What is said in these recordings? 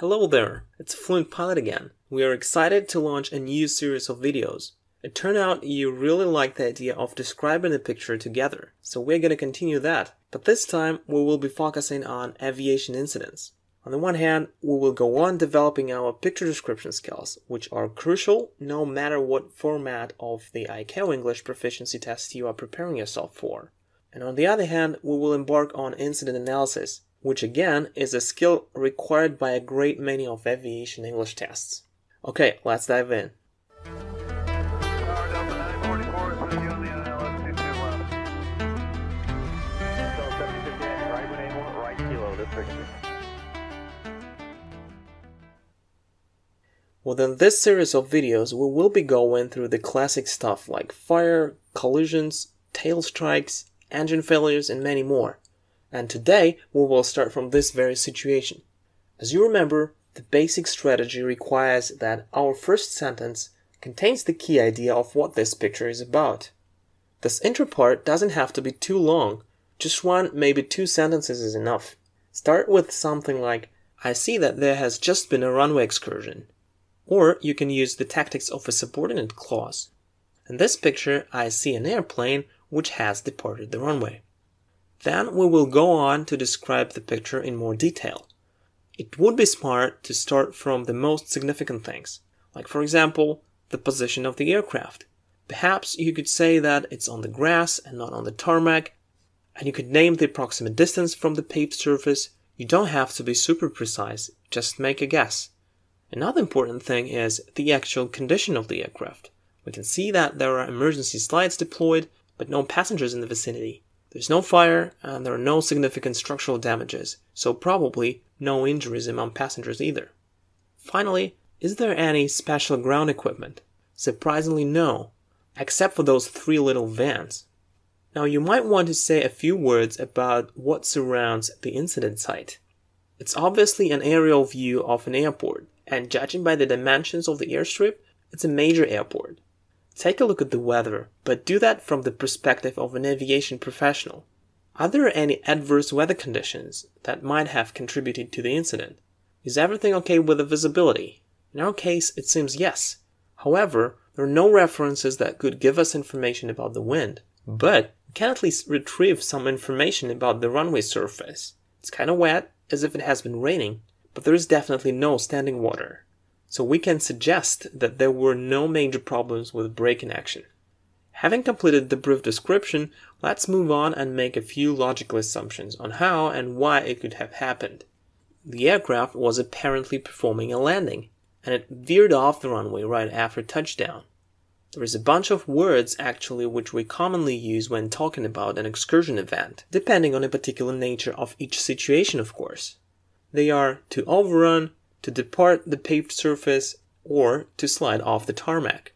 Hello there, it's Fluent Pilot again. We are excited to launch a new series of videos. It turned out you really like the idea of describing a picture together, so we're going to continue that. But this time, we will be focusing on aviation incidents. On the one hand, we will go on developing our picture description skills, which are crucial no matter what format of the ICAO English proficiency test you are preparing yourself for. And on the other hand, we will embark on incident analysis, which again is a skill required by a great many of aviation English tests. Okay, let's dive in. Within this series of videos, we will be going through the classic stuff like fire, collisions, tail strikes, engine failures, and many more and today we will start from this very situation. As you remember, the basic strategy requires that our first sentence contains the key idea of what this picture is about. This intro part doesn't have to be too long, just one, maybe two sentences is enough. Start with something like, I see that there has just been a runway excursion. Or you can use the tactics of a subordinate clause. In this picture, I see an airplane which has departed the runway. Then we will go on to describe the picture in more detail. It would be smart to start from the most significant things, like for example, the position of the aircraft. Perhaps you could say that it's on the grass and not on the tarmac, and you could name the approximate distance from the paved surface. You don't have to be super precise, just make a guess. Another important thing is the actual condition of the aircraft. We can see that there are emergency slides deployed, but no passengers in the vicinity. There's no fire and there are no significant structural damages, so probably no injuries among passengers either. Finally, is there any special ground equipment? Surprisingly, no, except for those three little vans. Now, you might want to say a few words about what surrounds the incident site. It's obviously an aerial view of an airport, and judging by the dimensions of the airstrip, it's a major airport. Take a look at the weather, but do that from the perspective of an aviation professional. Are there any adverse weather conditions that might have contributed to the incident? Is everything okay with the visibility? In our case, it seems yes. However, there are no references that could give us information about the wind, but we can at least retrieve some information about the runway surface. It's kinda wet, as if it has been raining, but there is definitely no standing water. So we can suggest that there were no major problems with break-in action. Having completed the brief description, let's move on and make a few logical assumptions on how and why it could have happened. The aircraft was apparently performing a landing, and it veered off the runway right after touchdown. There is a bunch of words actually which we commonly use when talking about an excursion event, depending on the particular nature of each situation, of course. They are to overrun, to depart the paved surface, or to slide off the tarmac.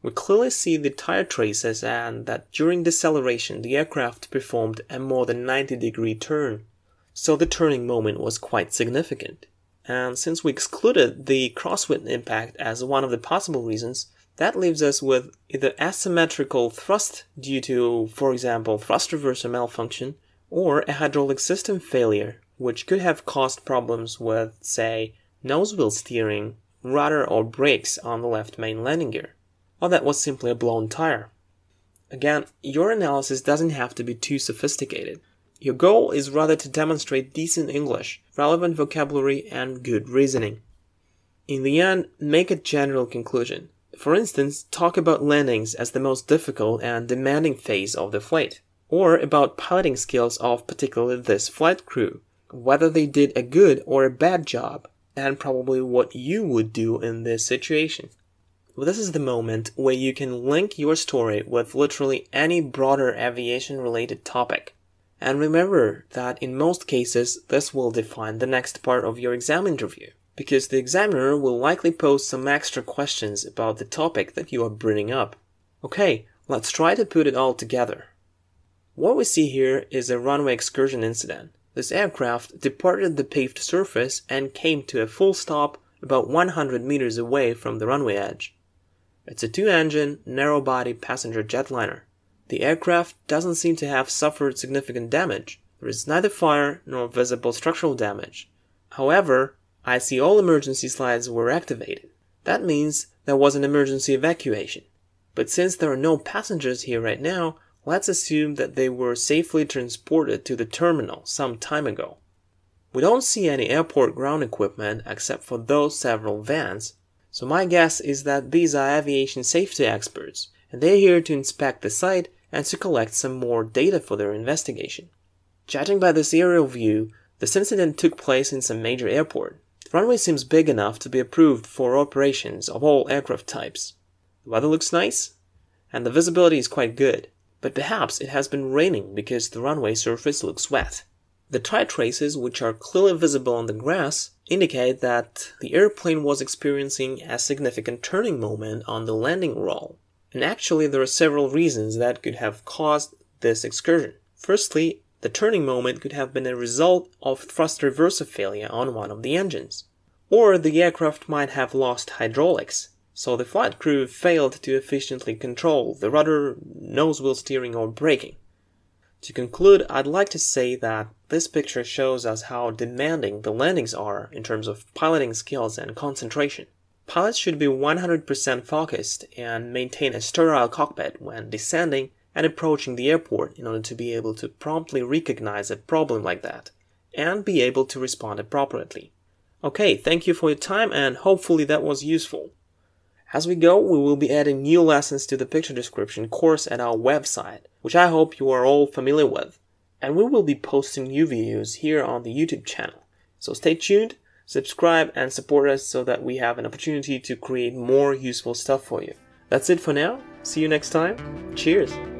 We clearly see the tire traces and that during deceleration the aircraft performed a more than 90 degree turn, so the turning moment was quite significant. And since we excluded the crosswind impact as one of the possible reasons, that leaves us with either asymmetrical thrust due to, for example, thrust reverser malfunction, or a hydraulic system failure, which could have caused problems with, say, nose wheel steering, rudder or brakes on the left main landing gear, or that was simply a blown tire. Again, your analysis doesn't have to be too sophisticated. Your goal is rather to demonstrate decent English, relevant vocabulary, and good reasoning. In the end, make a general conclusion. For instance, talk about landings as the most difficult and demanding phase of the flight, or about piloting skills of particularly this flight crew, whether they did a good or a bad job, and probably what you would do in this situation. Well, this is the moment where you can link your story with literally any broader aviation related topic. And remember that in most cases, this will define the next part of your exam interview, because the examiner will likely pose some extra questions about the topic that you are bringing up. Okay, let's try to put it all together. What we see here is a runway excursion incident. This aircraft departed the paved surface and came to a full stop about 100 meters away from the runway edge. It's a two-engine, narrow-body passenger jetliner. The aircraft doesn't seem to have suffered significant damage. There is neither fire nor visible structural damage. However, I see all emergency slides were activated. That means there was an emergency evacuation. But since there are no passengers here right now, Let's assume that they were safely transported to the terminal some time ago. We don't see any airport ground equipment except for those several vans, so my guess is that these are aviation safety experts, and they're here to inspect the site and to collect some more data for their investigation. Judging by this aerial view, this incident took place in some major airport. The runway seems big enough to be approved for operations of all aircraft types. The weather looks nice, and the visibility is quite good but perhaps it has been raining because the runway surface looks wet. The tire traces, which are clearly visible on the grass, indicate that the airplane was experiencing a significant turning moment on the landing roll. And actually, there are several reasons that could have caused this excursion. Firstly, the turning moment could have been a result of thrust reverser failure on one of the engines. Or the aircraft might have lost hydraulics, so the flight crew failed to efficiently control the rudder, nose wheel steering, or braking. To conclude, I'd like to say that this picture shows us how demanding the landings are in terms of piloting skills and concentration. Pilots should be 100% focused and maintain a sterile cockpit when descending and approaching the airport in order to be able to promptly recognize a problem like that and be able to respond appropriately. Okay, thank you for your time and hopefully that was useful. As we go, we will be adding new lessons to the picture description course at our website, which I hope you are all familiar with. And we will be posting new videos here on the YouTube channel. So stay tuned, subscribe and support us so that we have an opportunity to create more useful stuff for you. That's it for now. See you next time. Cheers!